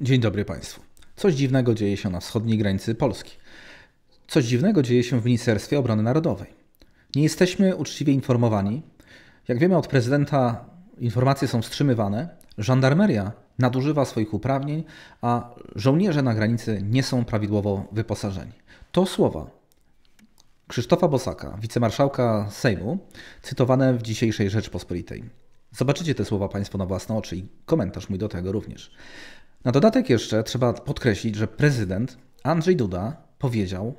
Dzień dobry Państwu. Coś dziwnego dzieje się na wschodniej granicy Polski. Coś dziwnego dzieje się w Ministerstwie Obrony Narodowej. Nie jesteśmy uczciwie informowani. Jak wiemy od prezydenta, informacje są wstrzymywane. Żandarmeria nadużywa swoich uprawnień, a żołnierze na granicy nie są prawidłowo wyposażeni. To słowa Krzysztofa Bosaka, wicemarszałka Sejmu, cytowane w dzisiejszej Rzeczpospolitej. Zobaczycie te słowa Państwo na własne oczy i komentarz mój do tego również. Na dodatek jeszcze trzeba podkreślić, że prezydent Andrzej Duda powiedział,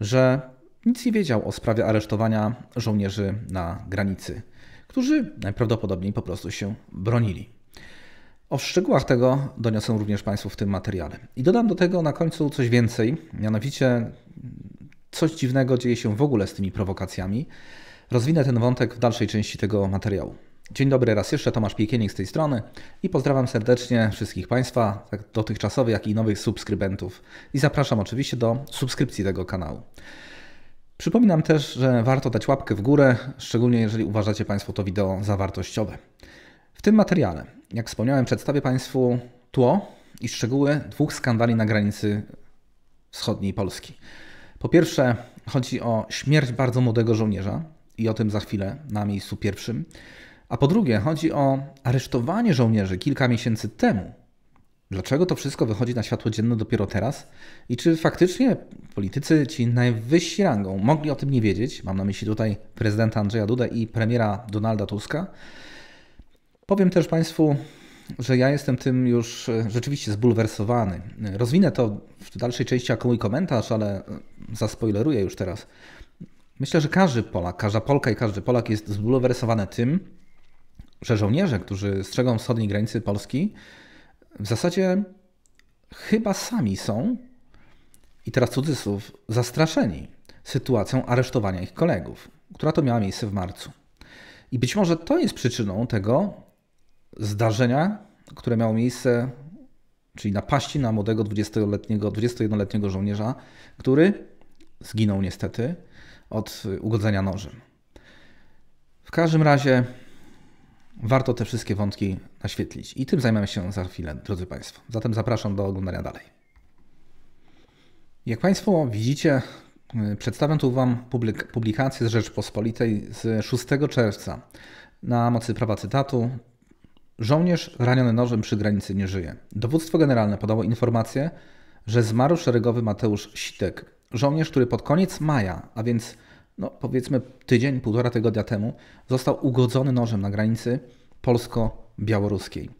że nic nie wiedział o sprawie aresztowania żołnierzy na granicy, którzy najprawdopodobniej po prostu się bronili. O szczegółach tego doniosę również Państwu w tym materiale. I dodam do tego na końcu coś więcej, mianowicie coś dziwnego dzieje się w ogóle z tymi prowokacjami. Rozwinę ten wątek w dalszej części tego materiału. Dzień dobry raz jeszcze, Tomasz Piekienik z tej strony i pozdrawiam serdecznie wszystkich Państwa, tak dotychczasowych, jak i nowych subskrybentów. I zapraszam oczywiście do subskrypcji tego kanału. Przypominam też, że warto dać łapkę w górę, szczególnie jeżeli uważacie Państwo to wideo za wartościowe. W tym materiale, jak wspomniałem, przedstawię Państwu tło i szczegóły dwóch skandali na granicy wschodniej Polski. Po pierwsze, chodzi o śmierć bardzo młodego żołnierza i o tym za chwilę na miejscu pierwszym. A po drugie, chodzi o aresztowanie żołnierzy kilka miesięcy temu. Dlaczego to wszystko wychodzi na światło dzienne dopiero teraz? I czy faktycznie politycy ci najwyżsi rangą mogli o tym nie wiedzieć? Mam na myśli tutaj prezydenta Andrzeja Duda i premiera Donalda Tuska. Powiem też Państwu, że ja jestem tym już e, rzeczywiście zbulwersowany. Rozwinę to w dalszej części jako mój komentarz, ale e, zaspoileruję już teraz. Myślę, że każdy Polak, każda Polka i każdy Polak jest zbulwersowany tym, że żołnierze, którzy strzegą wschodniej granicy Polski, w zasadzie chyba sami są, i teraz cudzysłów, zastraszeni sytuacją aresztowania ich kolegów, która to miała miejsce w marcu. I być może to jest przyczyną tego zdarzenia, które miało miejsce, czyli napaści na młodego 20-letniego, 21-letniego żołnierza, który zginął niestety od ugodzenia nożem. W każdym razie warto te wszystkie wątki naświetlić. I tym zajmę się za chwilę, drodzy Państwo. Zatem zapraszam do oglądania dalej. Jak Państwo widzicie, y, przedstawiam tu Wam publikację z Rzeczpospolitej z 6 czerwca. Na mocy prawa cytatu Żołnierz raniony nożem przy granicy nie żyje. Dowództwo Generalne podało informację, że zmarł szeregowy Mateusz Sitek, żołnierz, który pod koniec maja, a więc no powiedzmy tydzień, półtora tygodnia temu, został ugodzony nożem na granicy polsko-białoruskiej.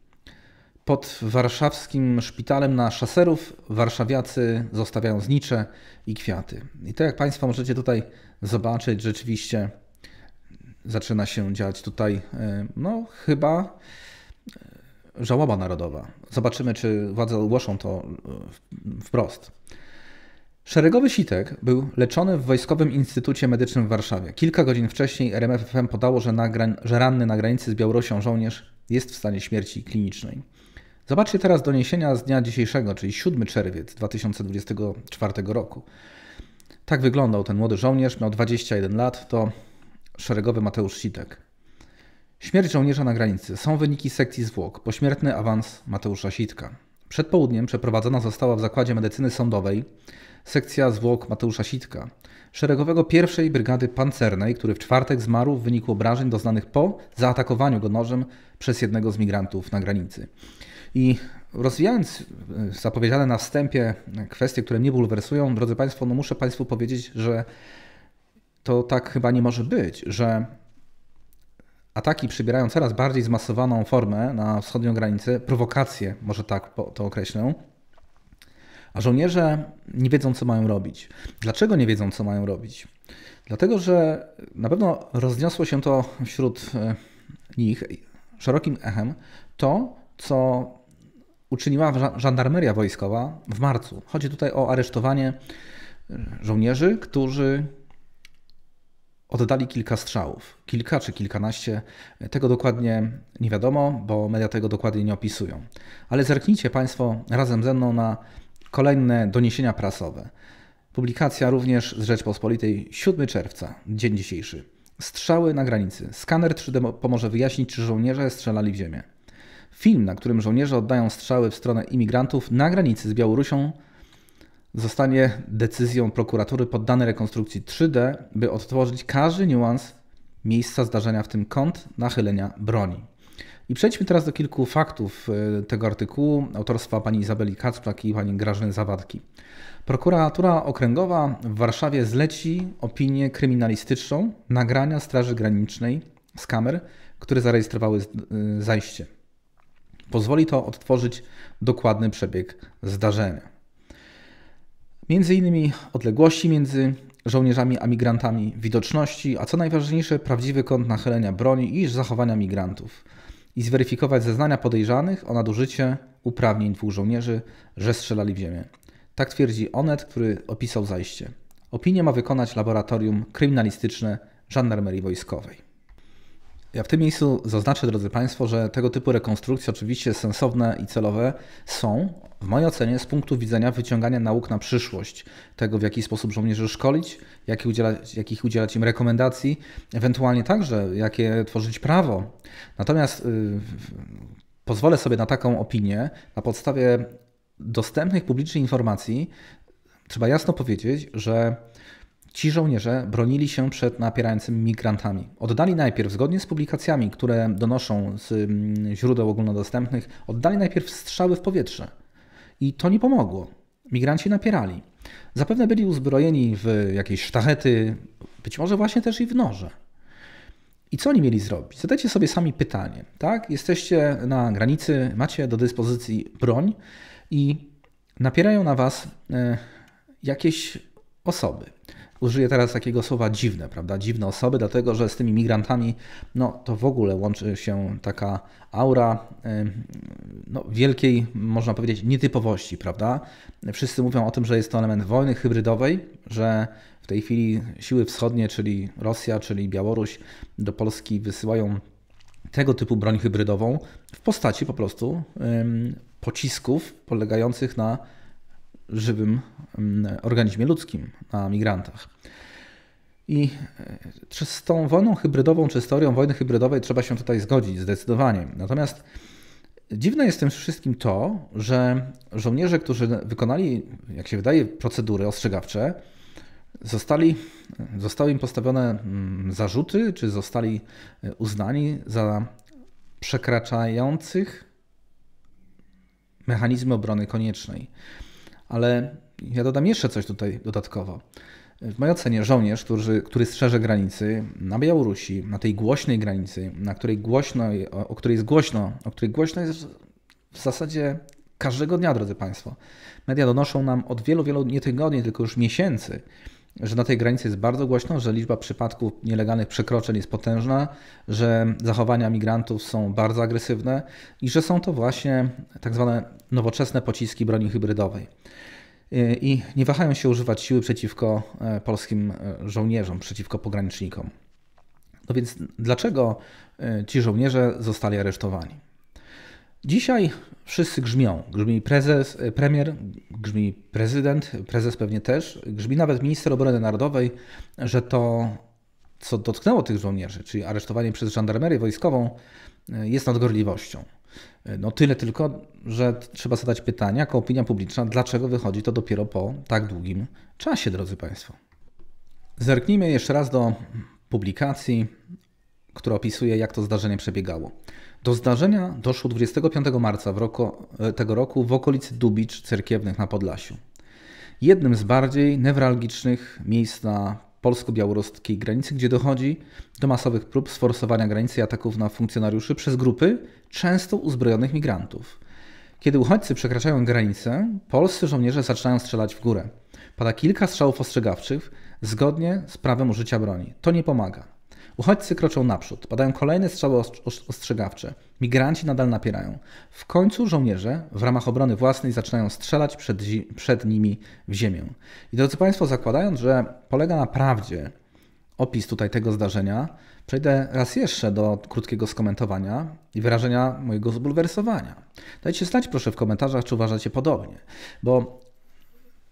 Pod warszawskim szpitalem na szaserów warszawiacy zostawiają znicze i kwiaty. I tak jak Państwo możecie tutaj zobaczyć, rzeczywiście zaczyna się dziać tutaj, e, no chyba e, żałoba narodowa. Zobaczymy, czy władze ogłoszą to e, wprost. Szeregowy Sitek był leczony w Wojskowym Instytucie Medycznym w Warszawie. Kilka godzin wcześniej RMFFM podało, że, nagrań, że ranny na granicy z Białorusią żołnierz jest w stanie śmierci klinicznej. Zobaczcie teraz doniesienia z dnia dzisiejszego, czyli 7 czerwiec 2024 roku. Tak wyglądał ten młody żołnierz, miał 21 lat, to szeregowy Mateusz Sitek. Śmierć żołnierza na granicy. Są wyniki sekcji zwłok. Pośmiertny awans Mateusza Sitka. Przed południem przeprowadzona została w Zakładzie Medycyny Sądowej sekcja zwłok Mateusza Sitka, szeregowego pierwszej brygady pancernej, który w czwartek zmarł w wyniku obrażeń doznanych po zaatakowaniu go nożem przez jednego z migrantów na granicy. I rozwijając e, zapowiedziane na wstępie e, kwestie, które mnie bulwersują, drodzy Państwo, no muszę Państwu powiedzieć, że to tak chyba nie może być, że ataki przybierają coraz bardziej zmasowaną formę na wschodnią granicę, prowokacje, może tak to określę, a żołnierze nie wiedzą, co mają robić. Dlaczego nie wiedzą, co mają robić? Dlatego, że na pewno rozniosło się to wśród e, nich szerokim echem to, co uczyniła żandarmeria wojskowa w marcu. Chodzi tutaj o aresztowanie e, żołnierzy, którzy oddali kilka strzałów. Kilka czy kilkanaście. E, tego dokładnie nie wiadomo, bo media tego dokładnie nie opisują. Ale zerknijcie Państwo razem ze mną na Kolejne doniesienia prasowe. Publikacja również z Rzeczpospolitej 7 czerwca, dzień dzisiejszy. Strzały na granicy. Skaner 3D pomoże wyjaśnić, czy żołnierze strzelali w ziemię. Film, na którym żołnierze oddają strzały w stronę imigrantów na granicy z Białorusią, zostanie decyzją prokuratury poddany rekonstrukcji 3D, by odtworzyć każdy niuans miejsca zdarzenia, w tym kąt nachylenia broni. I przejdźmy teraz do kilku faktów e, tego artykułu autorstwa pani Izabeli Kacplak i pani Grażyny Zawadki. Prokuratura Okręgowa w Warszawie zleci opinię kryminalistyczną nagrania Straży Granicznej z kamer, które zarejestrowały e, zajście. Pozwoli to odtworzyć dokładny przebieg zdarzenia. Między innymi odległości między żołnierzami a migrantami, widoczności, a co najważniejsze, prawdziwy kąt nachylenia broni i zachowania migrantów i zweryfikować zeznania podejrzanych o nadużycie uprawnień dwóch żołnierzy, że strzelali w ziemię. Tak twierdzi Onet, który opisał zajście. Opinię ma wykonać laboratorium kryminalistyczne żandarmerii wojskowej. Ja w tym miejscu zaznaczę, drodzy Państwo, że tego typu rekonstrukcje oczywiście sensowne i celowe są, w mojej ocenie, z punktu widzenia wyciągania nauk na przyszłość, tego w jaki sposób żołnierzy szkolić, jakich udzielać, jakich udzielać im rekomendacji, ewentualnie także jakie tworzyć prawo. Natomiast yy, pozwolę sobie na taką opinię na podstawie dostępnych publicznych informacji. Trzeba jasno powiedzieć, że Ci żołnierze bronili się przed napierającymi migrantami. Oddali najpierw, zgodnie z publikacjami, które donoszą z mm, źródeł ogólnodostępnych, oddali najpierw strzały w powietrze. I to nie pomogło. Migranci napierali. Zapewne byli uzbrojeni w jakieś sztachety, być może właśnie też i w noże. I co oni mieli zrobić? Zadajcie sobie sami pytanie, tak? Jesteście na granicy, macie do dyspozycji broń i napierają na was e, jakieś osoby użyję teraz takiego słowa dziwne, prawda? Dziwne osoby, dlatego że z tymi migrantami, no to w ogóle łączy się taka aura no, wielkiej, można powiedzieć, nietypowości, prawda? Wszyscy mówią o tym, że jest to element wojny hybrydowej, że w tej chwili siły wschodnie, czyli Rosja, czyli Białoruś, do Polski wysyłają tego typu broń hybrydową w postaci po prostu pocisków polegających na żywym mm, organizmie ludzkim, na migrantach. I e, z tą wojną hybrydową, czy historią wojny hybrydowej trzeba się tutaj zgodzić zdecydowanie. Natomiast dziwne jest w tym wszystkim to, że żołnierze, którzy wykonali, jak się wydaje, procedury ostrzegawcze, zostali, zostały im postawione mm, zarzuty, czy zostali e, uznani za przekraczających mechanizmy obrony koniecznej. Ale ja dodam jeszcze coś tutaj dodatkowo. W mojej ocenie żołnierz, który, który strzeże granicy na Białorusi, na tej głośnej granicy, na której głośno, o, której jest głośno, o której głośno jest w zasadzie każdego dnia, drodzy Państwo. Media donoszą nam od wielu, wielu nie tygodni, tylko już miesięcy że na tej granicy jest bardzo głośno, że liczba przypadków nielegalnych przekroczeń jest potężna, że zachowania migrantów są bardzo agresywne i że są to właśnie tak zwane nowoczesne pociski broni hybrydowej. Y, I nie wahają się używać siły przeciwko e, polskim e, żołnierzom, przeciwko pogranicznikom. No więc dlaczego e, ci żołnierze zostali aresztowani? Dzisiaj Wszyscy grzmią. Grzmi prezes, e, premier, grzmi prezydent, prezes pewnie też, grzmi nawet minister obrony narodowej, że to, co dotknęło tych żołnierzy, czyli aresztowanie przez żandarmerię wojskową, e, jest nadgorliwością. E, no tyle tylko, że trzeba zadać pytania jako opinia publiczna, dlaczego wychodzi to dopiero po tak długim czasie, drodzy Państwo. Zerknijmy jeszcze raz do publikacji, która opisuje, jak to zdarzenie przebiegało. Do zdarzenia doszło 25 marca roku, e, tego roku w okolicy Dubicz Cerkiewnych na Podlasiu. Jednym z bardziej newralgicznych miejsc na polsko-białoruskiej granicy, gdzie dochodzi do masowych prób sforsowania granicy i ataków na funkcjonariuszy przez grupy często uzbrojonych migrantów. Kiedy uchodźcy przekraczają granicę, polscy żołnierze zaczynają strzelać w górę. Pada kilka strzałów ostrzegawczych zgodnie z prawem użycia broni. To nie pomaga. Uchodźcy kroczą naprzód, padają kolejne strzały ostrzegawcze. Migranci nadal napierają. W końcu żołnierze w ramach obrony własnej zaczynają strzelać przed, przed nimi w ziemię. I drodzy Państwo, zakładając, że polega na prawdzie opis tutaj tego zdarzenia, przejdę raz jeszcze do krótkiego skomentowania i wyrażenia mojego zbulwersowania. Dajcie znać proszę w komentarzach, czy uważacie podobnie, bo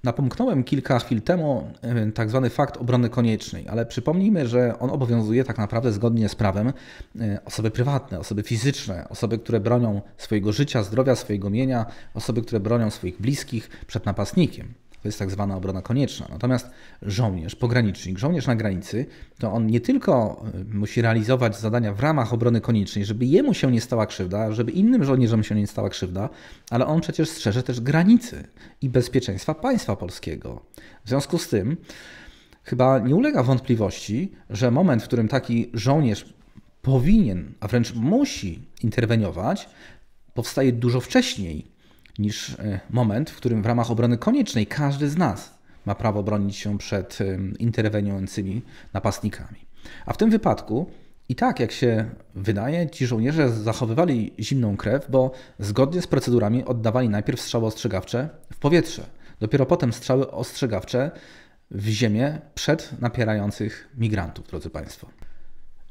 Napomknąłem kilka chwil temu e, tak zwany fakt obrony koniecznej, ale przypomnijmy, że on obowiązuje tak naprawdę zgodnie z prawem e, osoby prywatne, osoby fizyczne, osoby, które bronią swojego życia, zdrowia, swojego mienia, osoby, które bronią swoich bliskich przed napastnikiem. To jest tak zwana obrona konieczna. Natomiast żołnierz, pogranicznik, żołnierz na granicy, to on nie tylko y, musi realizować zadania w ramach obrony koniecznej, żeby jemu się nie stała krzywda, żeby innym żołnierzom się nie stała krzywda, ale on przecież strzeże też granicy i bezpieczeństwa państwa polskiego. W związku z tym chyba nie ulega wątpliwości, że moment, w którym taki żołnierz powinien, a wręcz musi interweniować, powstaje dużo wcześniej niż e, moment, w którym w ramach obrony koniecznej każdy z nas ma prawo bronić się przed interweniującymi napastnikami. A w tym wypadku i tak, jak się wydaje, ci żołnierze zachowywali zimną krew, bo zgodnie z procedurami oddawali najpierw strzały ostrzegawcze w powietrze, dopiero potem strzały ostrzegawcze w ziemię przed napierających migrantów, drodzy Państwo.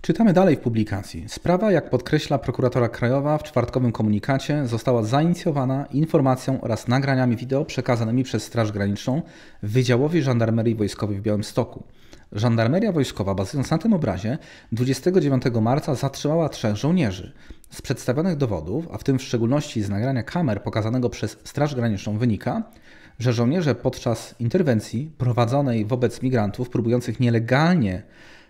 Czytamy dalej w publikacji. Sprawa, jak podkreśla prokuratora krajowa w czwartkowym komunikacie, została zainicjowana informacją oraz nagraniami wideo przekazanymi przez Straż Graniczną Wydziałowi Żandarmerii Wojskowej w Białymstoku. Żandarmeria Wojskowa, bazując na tym obrazie, 29 marca zatrzymała trzech żołnierzy. Z przedstawionych dowodów, a w tym w szczególności z nagrania kamer pokazanego przez Straż Graniczną wynika, że żołnierze podczas interwencji prowadzonej wobec migrantów próbujących nielegalnie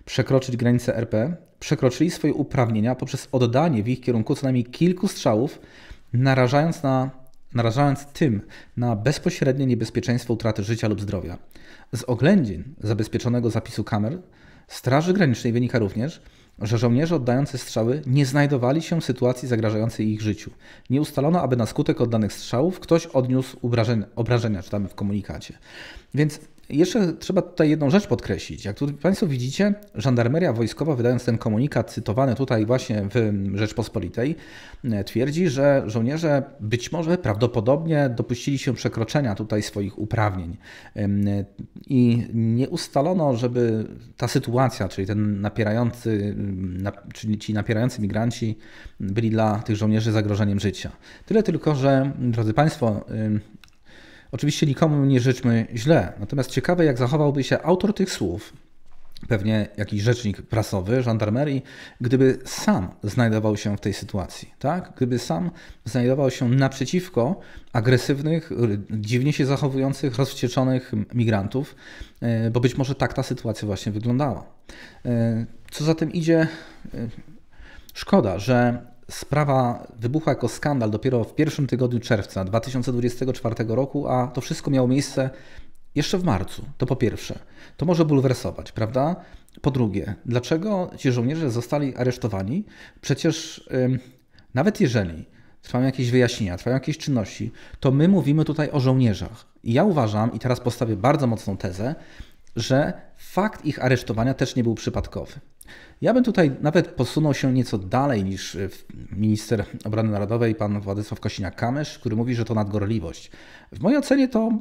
przekroczyć granice RP, przekroczyli swoje uprawnienia poprzez oddanie w ich kierunku co najmniej kilku strzałów, narażając, na, narażając tym na bezpośrednie niebezpieczeństwo utraty życia lub zdrowia. Z oględzin zabezpieczonego zapisu kamer Straży Granicznej wynika również, że żołnierze oddający strzały nie znajdowali się w sytuacji zagrażającej ich życiu. Nie ustalono, aby na skutek oddanych strzałów ktoś odniósł obrażenia, obrażenia czytamy w komunikacie. Więc jeszcze trzeba tutaj jedną rzecz podkreślić. Jak tu Państwo widzicie, żandarmeria wojskowa, wydając ten komunikat cytowany tutaj właśnie w mm, Rzeczpospolitej, e, twierdzi, że żołnierze być może prawdopodobnie dopuścili się przekroczenia tutaj swoich uprawnień. E, I nie ustalono, żeby ta sytuacja, czyli ten napierający, czyli ci napierający migranci byli dla tych żołnierzy zagrożeniem życia. Tyle tylko, że drodzy Państwo, Oczywiście nikomu nie życzmy źle, natomiast ciekawe, jak zachowałby się autor tych słów, pewnie jakiś rzecznik prasowy żandarmerii, gdyby sam znajdował się w tej sytuacji, tak? Gdyby sam znajdował się naprzeciwko agresywnych, dziwnie się zachowujących, rozwścieczonych migrantów, e, bo być może tak ta sytuacja właśnie wyglądała. E, co za tym idzie, e, szkoda, że Sprawa wybuchła jako skandal dopiero w pierwszym tygodniu czerwca 2024 roku, a to wszystko miało miejsce jeszcze w marcu. To po pierwsze, to może bulwersować, prawda? Po drugie, dlaczego ci żołnierze zostali aresztowani? Przecież nawet jeżeli trwają jakieś wyjaśnienia, trwają jakieś czynności, to my mówimy tutaj o żołnierzach. I ja uważam, i teraz postawię bardzo mocną tezę, że fakt ich aresztowania też nie był przypadkowy. Ja bym tutaj nawet posunął się nieco dalej niż e, minister obrony narodowej, pan Władysław Kosiniak-Kamysz, który mówi, że to nadgorliwość. W mojej ocenie to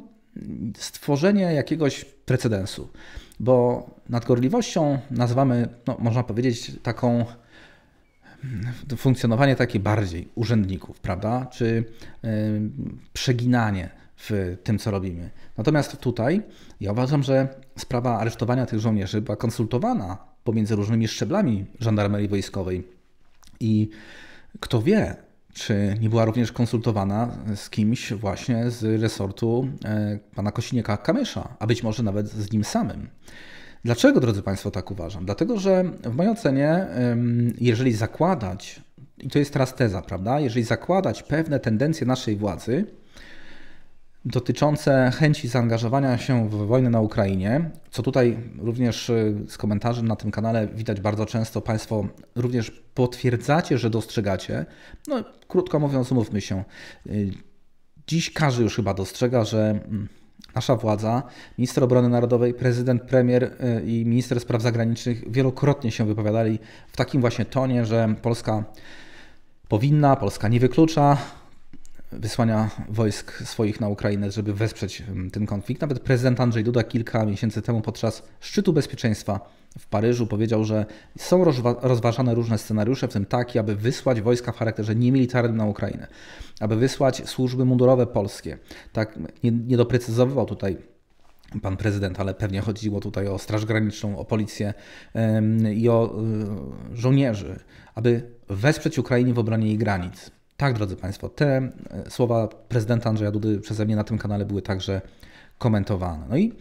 stworzenie jakiegoś precedensu, bo nadgorliwością nazywamy, no, można powiedzieć, taką mm, funkcjonowanie takie bardziej urzędników, prawda? Czy yy, przeginanie w tym, co robimy. Natomiast tutaj ja uważam, że sprawa aresztowania tych żołnierzy była konsultowana pomiędzy różnymi szczeblami żandarmerii wojskowej. I kto wie, czy nie była również konsultowana z kimś właśnie z resortu e, pana Kosiniaka-Kamysza, a być może nawet z nim samym. Dlaczego, drodzy Państwo, tak uważam? Dlatego, że w mojej ocenie, jeżeli zakładać, i to jest teraz teza, prawda, jeżeli zakładać pewne tendencje naszej władzy, dotyczące chęci zaangażowania się w wojnę na Ukrainie, co tutaj również y, z komentarzy na tym kanale widać bardzo często, Państwo również potwierdzacie, że dostrzegacie. No, krótko mówiąc, umówmy się. Y, dziś każdy już chyba dostrzega, że mm, nasza władza, minister obrony narodowej, prezydent, premier y, i minister spraw zagranicznych wielokrotnie się wypowiadali w takim właśnie tonie, że Polska powinna, Polska nie wyklucza wysłania wojsk swoich na Ukrainę, żeby wesprzeć ten konflikt. Nawet prezydent Andrzej Duda kilka miesięcy temu podczas szczytu bezpieczeństwa w Paryżu powiedział, że są rozważane różne scenariusze, w tym taki, aby wysłać wojska w charakterze niemilitarnym na Ukrainę, aby wysłać służby mundurowe polskie. Tak, nie, nie doprecyzowywał tutaj pan prezydent, ale pewnie chodziło tutaj o Straż Graniczną, o policję i o e, żołnierzy, aby wesprzeć Ukrainę w obronie jej granic. Tak, drodzy Państwo, te e, słowa prezydenta Andrzeja Dudy przeze mnie na tym kanale były także komentowane. No i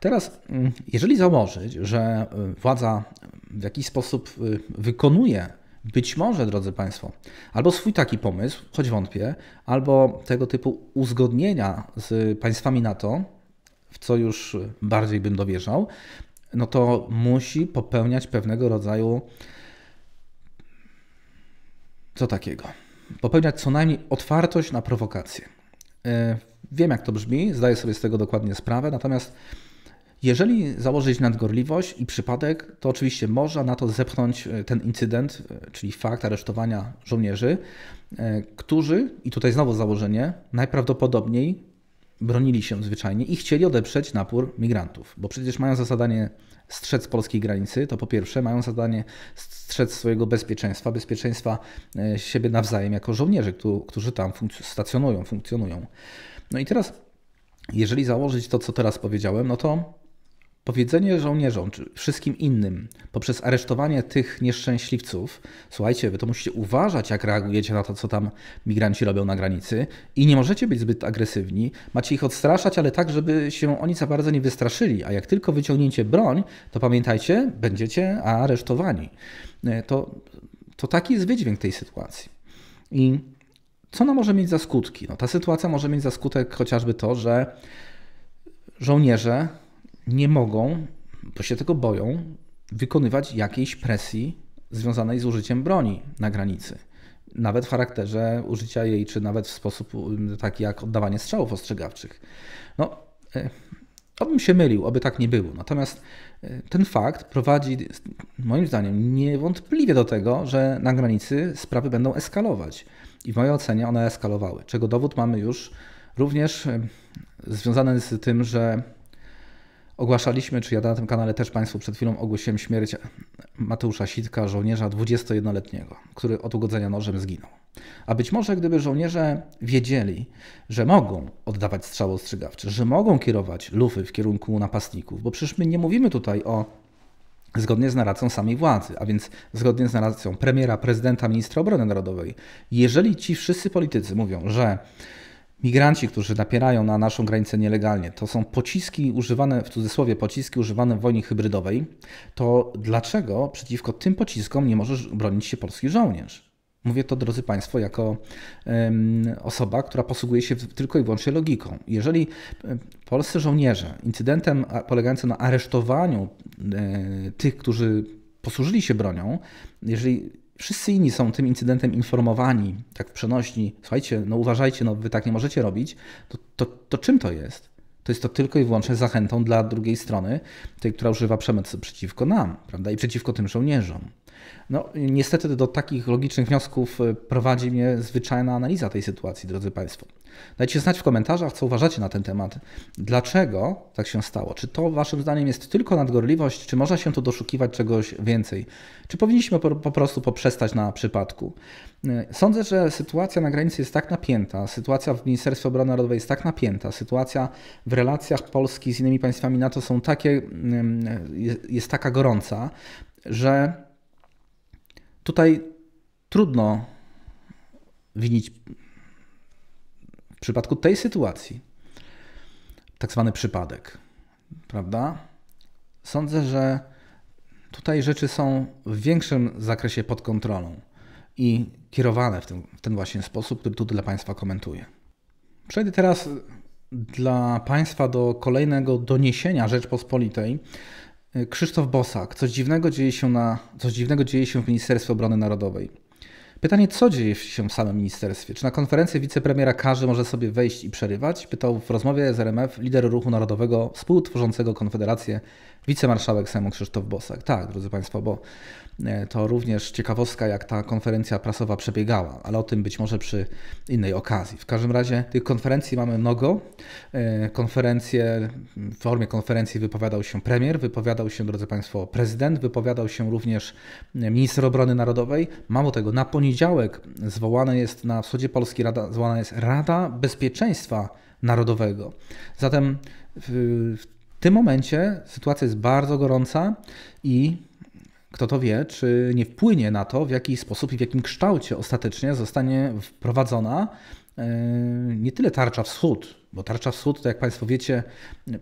teraz, mm, jeżeli założyć, że e, władza w jakiś sposób e, wykonuje być może, drodzy Państwo, albo swój taki pomysł, choć wątpię, albo tego typu uzgodnienia z państwami NATO, w co już bardziej bym dowierzał, no to musi popełniać pewnego rodzaju co takiego popełniać co najmniej otwartość na prowokacje. E, wiem, jak to brzmi, zdaję sobie z tego dokładnie sprawę, natomiast jeżeli założyć nadgorliwość i przypadek, to oczywiście można na to zepchnąć e, ten incydent, e, czyli fakt aresztowania żołnierzy, którzy, i tutaj znowu założenie, najprawdopodobniej bronili się zwyczajnie i chcieli odeprzeć napór migrantów, bo przecież mają za zadanie strzec polskiej granicy, to po pierwsze mają zadanie strzec swojego bezpieczeństwa, bezpieczeństwa e, siebie nawzajem jako żołnierzy, którzy tam funkc- stacjonują, funkcjonują. No i teraz, jeżeli założyć to, co teraz powiedziałem, no to Powiedzenie żołnierzom, czy wszystkim innym, poprzez aresztowanie tych nieszczęśliwców, słuchajcie, wy to musicie uważać, jak reagujecie na to, co tam migranci robią na granicy i nie możecie być zbyt agresywni, macie ich odstraszać, ale tak, żeby się oni za bardzo nie wystraszyli, a jak tylko wyciągniecie broń, to pamiętajcie, będziecie aresztowani. E, to, to taki jest wydźwięk tej sytuacji. I co ona może mieć za skutki? No, ta sytuacja może mieć za skutek chociażby to, że żołnierze nie mogą, bo się tego boją, wykonywać jakiejś presji związanej z użyciem broni na granicy. Nawet w charakterze użycia jej, czy nawet w sposób um, taki jak oddawanie strzałów ostrzegawczych. No, e, obym się mylił, aby tak nie było. Natomiast e, ten fakt prowadzi, moim zdaniem, niewątpliwie do tego, że na granicy sprawy będą eskalować. I w mojej ocenie one eskalowały, czego dowód mamy już również e, związany z tym, że Ogłaszaliśmy, czy ja na tym kanale też Państwu przed chwilą ogłosiłem śmierć Mateusza Sitka, żołnierza 21-letniego, który od ugodzenia nożem zginął. A być może gdyby żołnierze wiedzieli, że mogą oddawać strzały ostrzegawcze, że mogą kierować lufy w kierunku napastników, bo przecież my nie mówimy tutaj o zgodnie z narracją samej władzy, a więc zgodnie z narracją premiera, prezydenta, ministra obrony narodowej. Jeżeli ci wszyscy politycy mówią, że migranci, którzy napierają na naszą granicę nielegalnie, to są pociski używane, w cudzysłowie pociski używane w wojnie hybrydowej, to dlaczego przeciwko tym pociskom nie możesz bronić się polski żołnierz? Mówię to, drodzy Państwo, jako ym, osoba, która posługuje się tylko i wyłącznie logiką. Jeżeli polscy żołnierze incydentem polegającym na aresztowaniu y, tych, którzy posłużyli się bronią, jeżeli wszyscy inni są tym incydentem informowani, tak w przenośni, słuchajcie, no uważajcie, no wy tak nie możecie robić, to, to, to czym to jest? To jest to tylko i wyłącznie zachętą dla drugiej strony, tej, która używa przemocy przeciwko nam, prawda, i przeciwko tym żołnierzom. No, niestety do takich logicznych wniosków e, prowadzi mnie zwyczajna analiza tej sytuacji, drodzy Państwo. Dajcie znać w komentarzach, co uważacie na ten temat. Dlaczego tak się stało? Czy to waszym zdaniem jest tylko nadgorliwość? Czy można się tu doszukiwać czegoś więcej? Czy powinniśmy po, po prostu poprzestać na przypadku? Y, sądzę, że sytuacja na granicy jest tak napięta, sytuacja w Ministerstwie Obrony Narodowej jest tak napięta, sytuacja w relacjach Polski z innymi państwami NATO są takie, y, y, jest taka gorąca, że tutaj trudno winić w przypadku tej sytuacji, tak zwany przypadek, prawda? Sądzę, że tutaj rzeczy są w większym zakresie pod kontrolą i kierowane w ten, w ten właśnie sposób, który tu dla Państwa komentuję. Przejdę teraz dla Państwa do kolejnego doniesienia Rzeczpospolitej. Krzysztof Bosak. Coś dziwnego dzieje się, na, coś dziwnego dzieje się w Ministerstwie Obrony Narodowej. Pytanie, co dzieje się w samym ministerstwie? Czy na konferencję wicepremiera każdy może sobie wejść i przerywać? Pytał w rozmowie z RMF lider ruchu narodowego współtworzącego Konfederację wicemarszałek Samu Krzysztof Bosak. Tak, drodzy Państwo, bo E, to również ciekawostka, jak ta konferencja prasowa przebiegała, ale o tym być może przy innej okazji. W każdym razie tych konferencji mamy mnogo. E, konferencje, w formie konferencji wypowiadał się premier, wypowiadał się, drodzy Państwo, prezydent, wypowiadał się również minister obrony narodowej. Mało tego, na poniedziałek zwołana jest na wschodzie Polski Rada, zwołana jest Rada Bezpieczeństwa Narodowego. Zatem w, w tym momencie sytuacja jest bardzo gorąca i kto to wie, czy nie wpłynie na to, w jaki sposób i w jakim kształcie ostatecznie zostanie wprowadzona e, nie tyle tarcza wschód, bo tarcza wschód to jak Państwo wiecie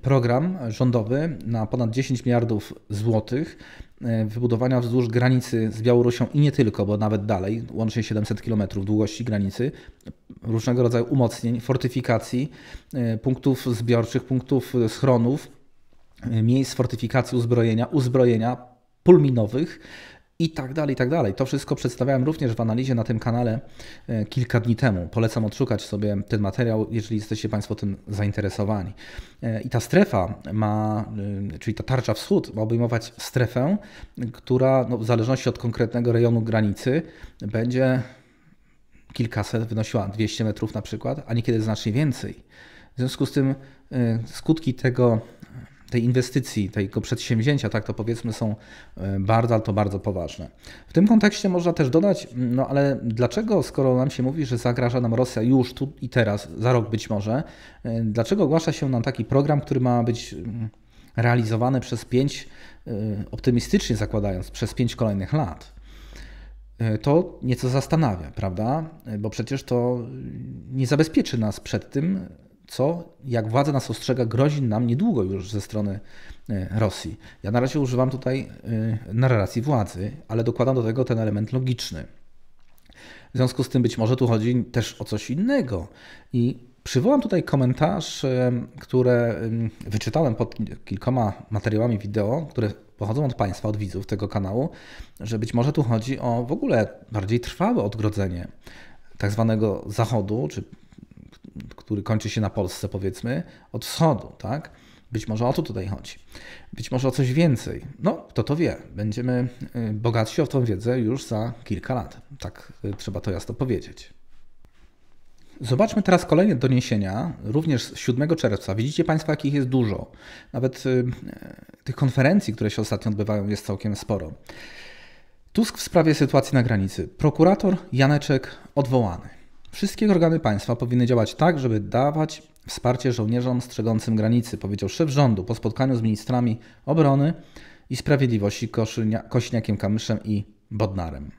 program rządowy na ponad 10 miliardów złotych e, wybudowania wzdłuż granicy z Białorusią i nie tylko, bo nawet dalej, łącznie 700 km długości granicy, różnego rodzaju umocnień, fortyfikacji, e, punktów zbiorczych, punktów schronów, miejsc fortyfikacji, uzbrojenia, uzbrojenia, pulminowych i tak dalej, i tak dalej. To wszystko przedstawiałem również w analizie na tym kanale e, kilka dni temu. Polecam odszukać sobie ten materiał, jeżeli jesteście Państwo tym zainteresowani. E, I ta strefa ma, e, czyli ta tarcza wschód ma obejmować strefę, która no, w zależności od konkretnego rejonu granicy będzie kilkaset, wynosiła 200 metrów na przykład, a niekiedy znacznie więcej. W związku z tym skutki tego tej inwestycji, tego przedsięwzięcia, tak to powiedzmy, są e, bardzo, ale to bardzo poważne. W tym kontekście można też dodać, mm, no ale dlaczego, skoro nam się mówi, że zagraża nam Rosja już tu i teraz, za rok być może, e, dlaczego ogłasza się nam taki program, który ma być mm, realizowany przez pięć, e, optymistycznie zakładając, przez pięć kolejnych lat? To nieco zastanawia, prawda? Bo przecież to mm, nie zabezpieczy nas przed tym, co, jak władza nas ostrzega, grozi nam niedługo już ze strony e, Rosji. Ja na razie używam tutaj e, narracji władzy, ale dokładam do tego ten element logiczny. W związku z tym być może tu chodzi też o coś innego. I przywołam tutaj komentarz, który wyczytałem pod kilkoma materiałami wideo, które pochodzą od Państwa, od widzów tego kanału, że być może tu chodzi o w ogóle bardziej trwałe odgrodzenie tak zwanego Zachodu, czy który kończy się na Polsce, powiedzmy, od wschodu, tak? Być może o to tutaj chodzi. Być może o coś więcej. No, kto to wie. Będziemy y, bogatsi o tą wiedzę już za kilka lat. Tak y, trzeba to jasno powiedzieć. Zobaczmy teraz kolejne doniesienia, również z 7 czerwca. Widzicie Państwo, jakich jest dużo. Nawet y, tych konferencji, które się ostatnio odbywają, jest całkiem sporo. Tusk w sprawie sytuacji na granicy. Prokurator Janeczek odwołany. Wszystkie organy państwa powinny działać tak, żeby dawać wsparcie żołnierzom strzegącym granicy, powiedział szef rządu po spotkaniu z ministrami obrony i sprawiedliwości Kośniakiem Kamyszem i Bodnarem.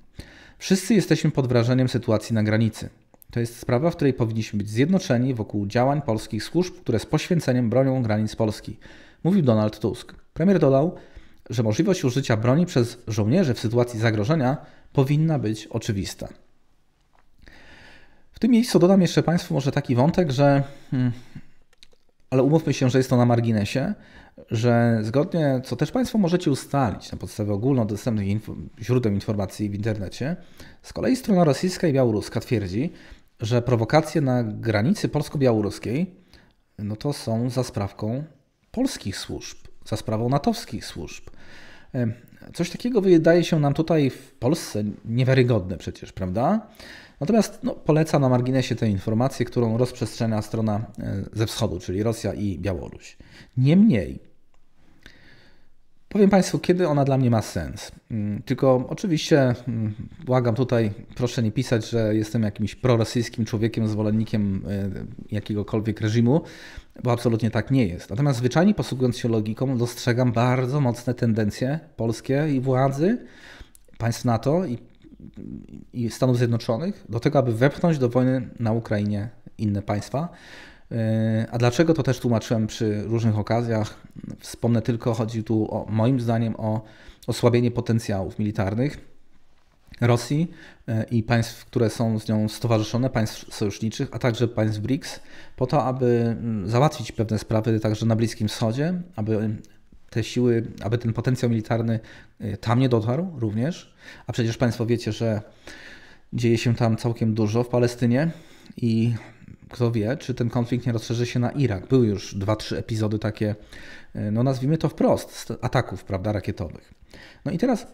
Wszyscy jesteśmy pod wrażeniem sytuacji na granicy. To jest sprawa, w której powinniśmy być zjednoczeni wokół działań polskich służb, które z poświęceniem bronią granic Polski, mówił Donald Tusk. Premier dodał, że możliwość użycia broni przez żołnierzy w sytuacji zagrożenia powinna być oczywista. W tym miejscu dodam jeszcze Państwu może taki wątek, że hmm, ale umówmy się, że jest to na marginesie, że zgodnie, co też Państwo możecie ustalić na podstawie ogólnodostępnych info, źródeł informacji w internecie, z kolei strona rosyjska i białoruska twierdzi, że prowokacje na granicy polsko-białoruskiej no to są za sprawką polskich służb, za sprawą natowskich służb. Coś takiego wydaje się nam tutaj w Polsce niewiarygodne przecież, prawda? Natomiast no, poleca na marginesie tę informację, którą rozprzestrzenia strona e, ze wschodu, czyli Rosja i Białoruś. Niemniej, Powiem Państwu, kiedy ona dla mnie ma sens. Mm, tylko oczywiście mm, błagam tutaj, proszę nie pisać, że jestem jakimś prorosyjskim człowiekiem, zwolennikiem e, jakiegokolwiek reżimu, bo absolutnie tak nie jest. Natomiast zwyczajnie posługując się logiką, dostrzegam bardzo mocne tendencje polskie i władzy, państw NATO i, i Stanów Zjednoczonych do tego, aby wepchnąć do wojny na Ukrainie inne państwa E, a dlaczego to też tłumaczyłem przy różnych okazjach? Wspomnę tylko, chodzi tu o, moim zdaniem o osłabienie potencjałów militarnych Rosji e, i państw, które są z nią stowarzyszone, państw sojuszniczych, a także państw BRICS, po to, aby mm, załatwić pewne sprawy także na Bliskim Wschodzie, aby te siły, aby ten potencjał militarny e, tam nie dotarł również. A przecież Państwo wiecie, że dzieje się tam całkiem dużo w Palestynie i kto wie, czy ten konflikt nie rozszerzy się na Irak. Były już dwa, trzy epizody takie, e, no nazwijmy to wprost, ataków prawda, rakietowych. No i teraz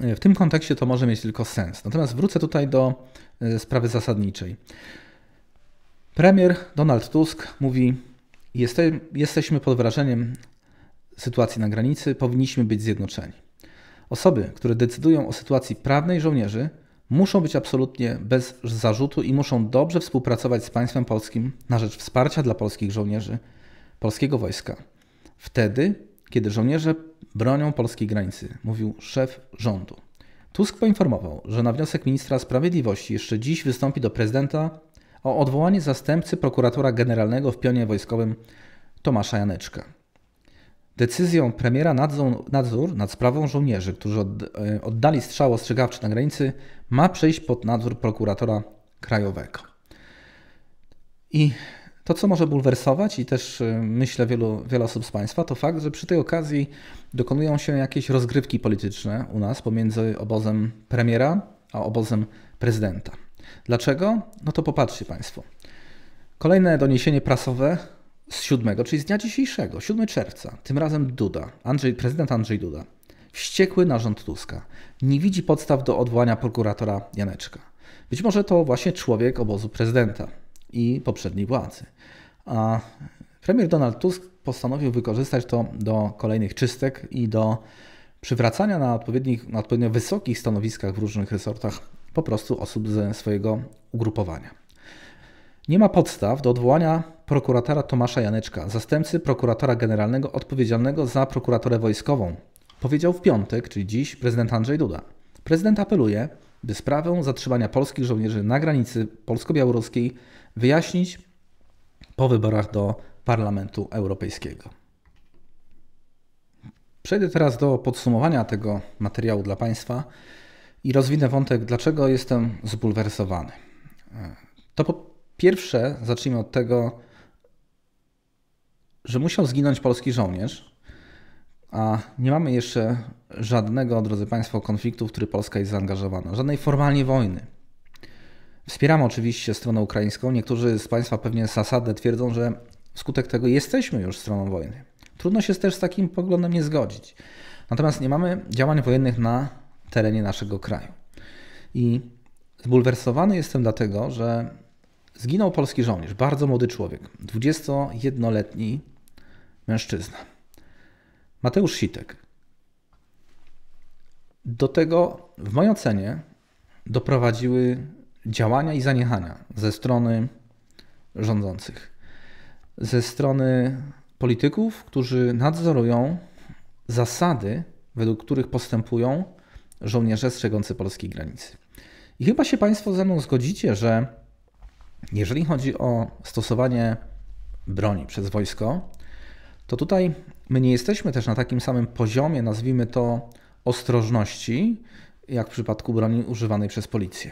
e, w tym kontekście to może mieć tylko sens. Natomiast wrócę tutaj do e, sprawy zasadniczej. Premier Donald Tusk mówi: Jesteśmy pod wrażeniem sytuacji na granicy, powinniśmy być zjednoczeni. Osoby, które decydują o sytuacji prawnej żołnierzy, muszą być absolutnie bez zarzutu i muszą dobrze współpracować z państwem polskim na rzecz wsparcia dla polskich żołnierzy, polskiego wojska. Wtedy, kiedy żołnierze bronią polskiej granicy, mówił szef rządu. Tusk poinformował, że na wniosek ministra sprawiedliwości jeszcze dziś wystąpi do prezydenta o odwołanie zastępcy prokuratora generalnego w pionie wojskowym Tomasza Janeczka. Decyzją premiera nadzór nad sprawą żołnierzy, którzy e, oddali strzał ostrzegawczy na granicy, ma przejść pod nadzór prokuratora krajowego. I to, co może bulwersować i też e, myślę wielu, wiele osób z Państwa, to fakt, że przy tej okazji dokonują się jakieś rozgrywki polityczne u nas pomiędzy obozem premiera a obozem prezydenta. Dlaczego? No to popatrzcie Państwo. Kolejne doniesienie prasowe z 7, czyli z dnia dzisiejszego, 7 czerwca, tym razem Duda, Andrzej, prezydent Andrzej Duda, wściekły na rząd Tuska, nie widzi podstaw do odwołania prokuratora Janeczka. Być może to właśnie człowiek obozu prezydenta i poprzedniej władzy. A premier Donald Tusk postanowił wykorzystać to do kolejnych czystek i do przywracania na, odpowiednich, na odpowiednio wysokich stanowiskach w różnych resortach po prostu osób ze swojego ugrupowania. Nie ma podstaw do odwołania prokuratora Tomasza Janeczka, zastępcy prokuratora generalnego odpowiedzialnego za prokuraturę wojskową. Powiedział w piątek, czyli dziś, prezydent Andrzej Duda. Prezydent apeluje, by sprawę zatrzymania polskich żołnierzy na granicy polsko-białoruskiej wyjaśnić po wyborach do Parlamentu Europejskiego. Przejdę teraz do podsumowania tego materiału dla Państwa i rozwinę wątek, dlaczego jestem zbulwersowany. To po pierwsze, zacznijmy od tego, że musiał zginąć polski żołnierz, a nie mamy jeszcze żadnego, drodzy Państwo, konfliktu, w który Polska jest zaangażowana, żadnej formalnie wojny. Wspieramy oczywiście stronę ukraińską. Niektórzy z Państwa pewnie zasadę twierdzą, że wskutek tego jesteśmy już stroną wojny. Trudno się też z takim poglądem nie zgodzić. Natomiast nie mamy działań wojennych na terenie naszego kraju. I zbulwersowany jestem dlatego, że Zginął polski żołnierz, bardzo młody człowiek, 21-letni mężczyzna. Mateusz Sitek. Do tego, w mojej ocenie, doprowadziły działania i zaniechania ze strony rządzących, ze strony polityków, którzy nadzorują zasady, według których postępują żołnierze strzegący polskiej granicy. I chyba się Państwo ze mną zgodzicie, że jeżeli chodzi o stosowanie broni przez wojsko, to tutaj my nie jesteśmy też na takim samym poziomie, nazwijmy to, ostrożności, jak w przypadku broni używanej przez policję.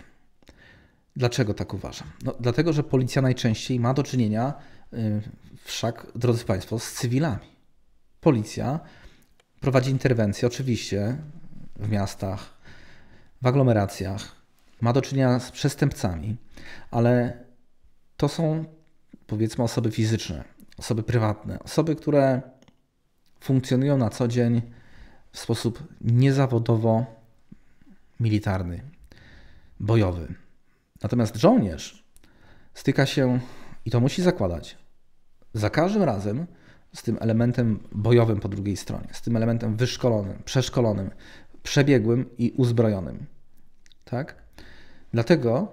Dlaczego tak uważam? No, dlatego, że policja najczęściej ma do czynienia, yy, wszak, drodzy Państwo, z cywilami. Policja prowadzi interwencje, oczywiście, w miastach, w aglomeracjach, ma do czynienia z przestępcami, ale to są powiedzmy osoby fizyczne, osoby prywatne, osoby, które funkcjonują na co dzień w sposób niezawodowo militarny, bojowy. Natomiast żołnierz styka się, i to musi zakładać, za każdym razem z tym elementem bojowym po drugiej stronie, z tym elementem wyszkolonym, przeszkolonym, przebiegłym i uzbrojonym. Tak? Dlatego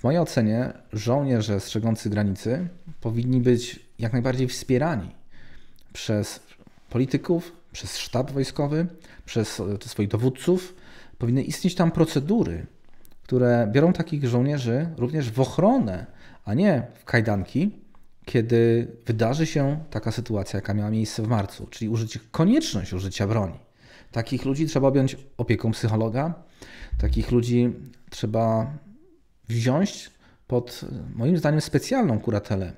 w mojej ocenie żołnierze strzegący granicy powinni być jak najbardziej wspierani przez polityków, przez sztab wojskowy, przez e, swoich dowódców. Powinny istnieć tam procedury, które biorą takich żołnierzy również w ochronę, a nie w kajdanki, kiedy wydarzy się taka sytuacja, jaka miała miejsce w marcu, czyli użycie, konieczność użycia broni. Takich ludzi trzeba objąć opieką psychologa, takich ludzi trzeba wziąć pod moim zdaniem specjalną kuratelę,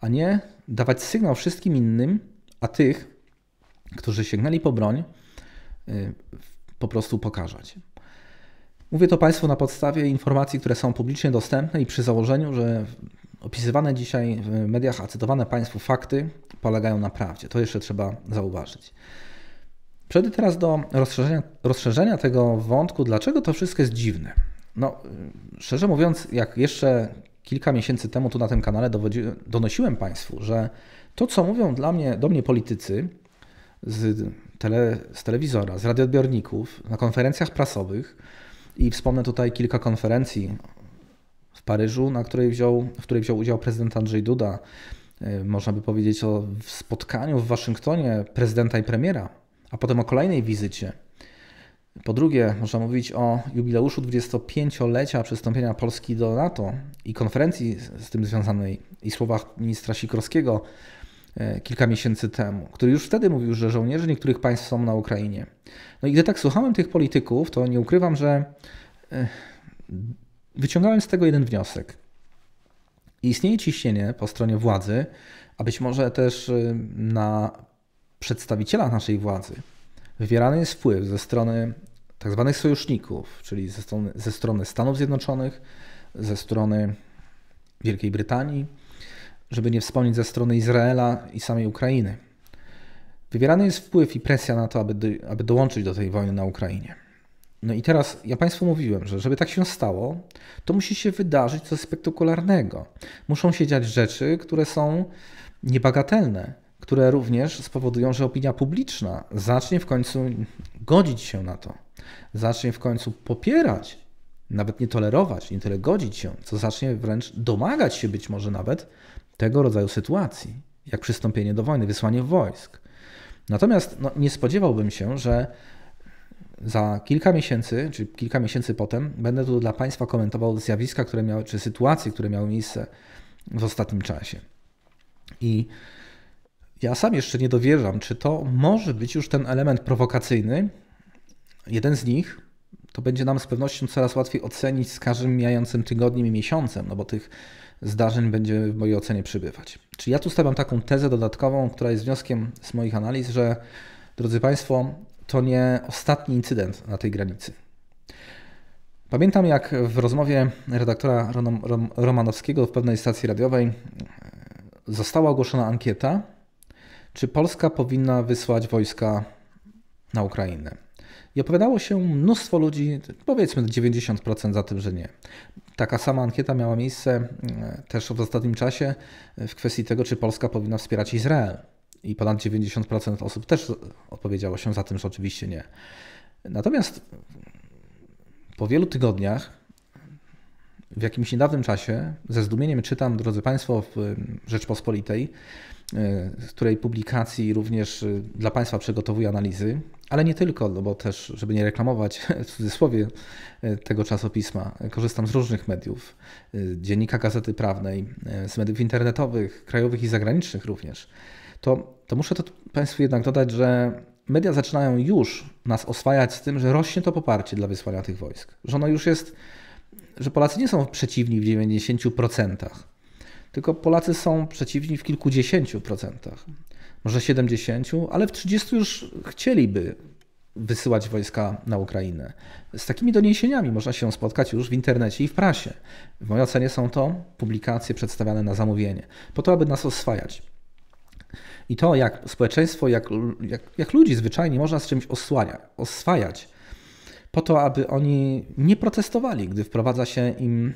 a nie dawać sygnał wszystkim innym, a tych, którzy sięgnęli po broń, y, po prostu pokazać. Mówię to Państwu na podstawie informacji, które są publicznie dostępne i przy założeniu, że opisywane dzisiaj w mediach, a cytowane Państwu fakty polegają na prawdzie. To jeszcze trzeba zauważyć. Przejdę teraz do rozszerzenia, rozszerzenia tego wątku, dlaczego to wszystko jest dziwne. No, szczerze mówiąc, jak jeszcze kilka miesięcy temu tu na tym kanale donosiłem Państwu, że to, co mówią dla mnie, do mnie politycy z, tele, z telewizora, z radioodbiorników, na konferencjach prasowych, i wspomnę tutaj kilka konferencji w Paryżu, na której wziął, w której wziął udział prezydent Andrzej Duda. E, można by powiedzieć o spotkaniu w Waszyngtonie prezydenta i premiera, a potem o kolejnej wizycie po drugie, można mówić o jubileuszu 25-lecia przystąpienia Polski do NATO i konferencji z tym związanej i słowach ministra Sikorskiego e, kilka miesięcy temu, który już wtedy mówił, że żołnierze niektórych państw są na Ukrainie. No i gdy tak słuchałem tych polityków, to nie ukrywam, że e, wyciągałem z tego jeden wniosek. Istnieje ciśnienie po stronie władzy, a być może też e, na przedstawicielach naszej władzy, wywierany jest wpływ ze strony tzw. Tak sojuszników, czyli ze strony, ze strony Stanów Zjednoczonych, ze strony Wielkiej Brytanii, żeby nie wspomnieć ze strony Izraela i samej Ukrainy. Wywierany jest wpływ i presja na to, aby, do, aby dołączyć do tej wojny na Ukrainie. No i teraz ja Państwu mówiłem, że żeby tak się stało, to musi się wydarzyć coś spektakularnego. Muszą się dziać rzeczy, które są niebagatelne które również spowodują, że opinia publiczna zacznie w końcu godzić się na to, zacznie w końcu popierać, nawet nie tolerować, nie tyle godzić się, co zacznie wręcz domagać się być może nawet tego rodzaju sytuacji, jak przystąpienie do wojny, wysłanie wojsk. Natomiast no, nie spodziewałbym się, że za kilka miesięcy, czy kilka miesięcy potem, będę tu dla Państwa komentował zjawiska, które miały, czy sytuacje, które miały miejsce w ostatnim czasie. I ja sam jeszcze nie dowierzam, czy to może być już ten element prowokacyjny. Jeden z nich to będzie nam z pewnością coraz łatwiej ocenić z każdym mijającym tygodniem i miesiącem, no bo tych zdarzeń będzie w mojej ocenie przybywać. Czy ja tu stawiam taką tezę dodatkową, która jest wnioskiem z moich analiz, że drodzy Państwo, to nie ostatni incydent na tej granicy. Pamiętam, jak w rozmowie redaktora Romanowskiego w pewnej stacji radiowej została ogłoszona ankieta, czy Polska powinna wysłać wojska na Ukrainę? I opowiadało się mnóstwo ludzi, powiedzmy 90% za tym, że nie. Taka sama ankieta miała miejsce e, też w ostatnim czasie e, w kwestii tego, czy Polska powinna wspierać Izrael. I ponad 90% osób też odpowiedziało się za tym, że oczywiście nie. Natomiast po wielu tygodniach, w jakimś niedawnym czasie, ze zdumieniem czytam, drodzy Państwo, w Rzeczpospolitej, E, z której publikacji również e, dla Państwa przygotowuję analizy, ale nie tylko, no bo też, żeby nie reklamować w cudzysłowie e, tego czasopisma, korzystam z różnych mediów, dziennika Gazety Prawnej, z mediów internetowych, krajowych i zagranicznych również, to, to muszę to Państwu jednak dodać, że media zaczynają już nas oswajać z tym, że rośnie to poparcie dla wysłania tych wojsk, że ono już jest, że Polacy nie są przeciwni w 90%. Tylko Polacy są przeciwni w kilkudziesięciu procentach, może 70, ale w 30 już chcieliby wysyłać wojska na Ukrainę. Z takimi doniesieniami można się spotkać już w internecie i w prasie. W mojej ocenie są to publikacje przedstawiane na zamówienie, po to, aby nas oswajać. I to, jak społeczeństwo, jak, jak, jak ludzi zwyczajnie można z czymś osłania, oswajać, po to, aby oni nie protestowali, gdy wprowadza się im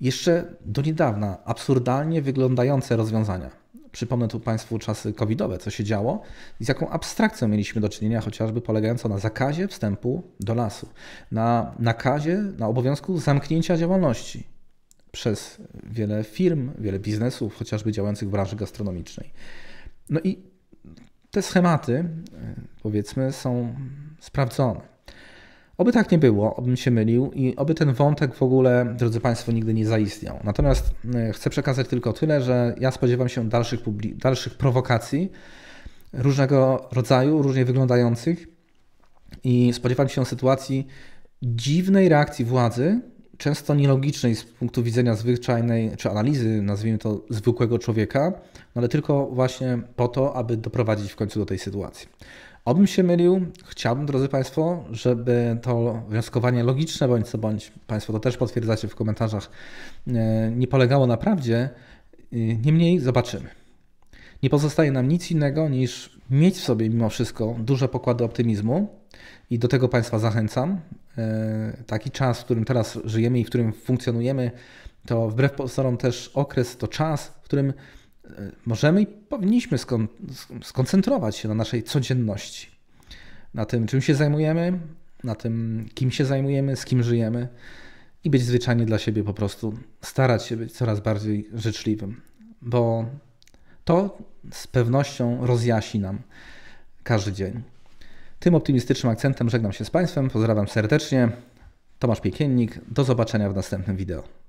jeszcze do niedawna absurdalnie wyglądające rozwiązania. Przypomnę tu Państwu czasy covidowe, co się działo i z jaką abstrakcją mieliśmy do czynienia, chociażby polegającą na zakazie wstępu do lasu, na nakazie, na obowiązku zamknięcia działalności przez wiele firm, wiele biznesów, chociażby działających w branży gastronomicznej. No i te schematy, powiedzmy, są sprawdzone. Oby tak nie było, obym się mylił i oby ten wątek w ogóle, drodzy Państwo, nigdy nie zaistniał. Natomiast e, chcę przekazać tylko tyle, że ja spodziewam się dalszych, dalszych prowokacji różnego rodzaju, różnie wyglądających i spodziewam się sytuacji dziwnej reakcji władzy, często nielogicznej z punktu widzenia zwyczajnej czy analizy, nazwijmy to, zwykłego człowieka, no ale tylko właśnie po to, aby doprowadzić w końcu do tej sytuacji. Obym się mylił, chciałbym, drodzy Państwo, żeby to wnioskowanie logiczne, bądź co bądź, Państwo to też potwierdzacie w komentarzach, e, nie polegało na prawdzie. E, niemniej zobaczymy. Nie pozostaje nam nic innego niż mieć w sobie mimo wszystko duże pokłady optymizmu i do tego Państwa zachęcam. E, taki czas, w którym teraz żyjemy i w którym funkcjonujemy, to wbrew pozorom też okres, to czas, w którym możemy i powinniśmy skon skoncentrować się na naszej codzienności, na tym, czym się zajmujemy, na tym, kim się zajmujemy, z kim żyjemy i być zwyczajnie dla siebie po prostu starać się być coraz bardziej życzliwym, bo to z pewnością rozjaśni nam każdy dzień. Tym optymistycznym akcentem żegnam się z Państwem, pozdrawiam serdecznie. Tomasz Piekiennik, do zobaczenia w następnym wideo.